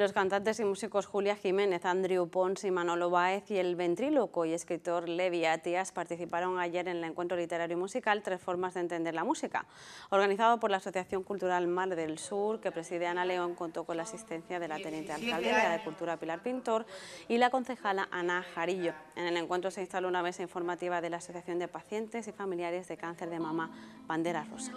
los cantantes y músicos Julia Jiménez, Andrew Pons y Manolo Baez y el ventríloco y escritor Levi Atias participaron ayer en el encuentro literario y musical Tres formas de entender la música, organizado por la Asociación Cultural Mar del Sur, que preside Ana León, contó con la asistencia de la teniente alcaldesa de Cultura Pilar Pintor y la concejala Ana Jarillo. En el encuentro se instaló una mesa informativa de la Asociación de Pacientes y Familiares de Cáncer de Mama, Bandera Rosa.